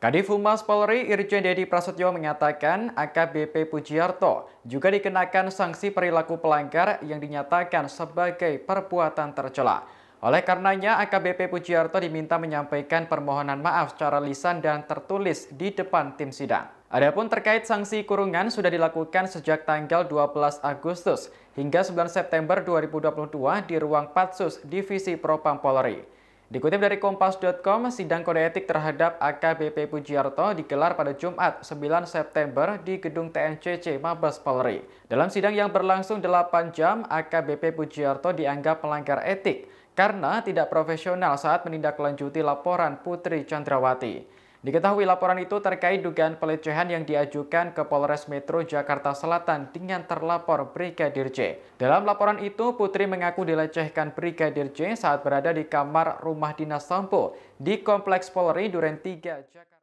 Kadif Humas Polri Irjen Dedi Prasetyo mengatakan AKBP Pujiarto juga dikenakan sanksi perilaku pelanggar yang dinyatakan sebagai perbuatan tercela. Oleh karenanya, AKBP Pujiarto diminta menyampaikan permohonan maaf secara lisan dan tertulis di depan tim sidang. Adapun terkait sanksi kurungan sudah dilakukan sejak tanggal 12 Agustus hingga 9 September 2022 di ruang Patsus Divisi Propam Polri. Dikutip dari Kompas.com, sidang kode etik terhadap AKBP Pujiarto digelar pada Jumat 9 September di Gedung TNCC Mabes Polri. Dalam sidang yang berlangsung 8 jam, AKBP Pujiarto dianggap melanggar etik karena tidak profesional saat menindaklanjuti laporan Putri Chandrawati. Diketahui laporan itu terkait dugaan pelecehan yang diajukan ke Polres Metro Jakarta Selatan dengan terlapor Brigadir J. Dalam laporan itu, Putri mengaku dilecehkan Brigadir J saat berada di kamar rumah dinas Sampo di Kompleks Polri Duren 3, Jakarta.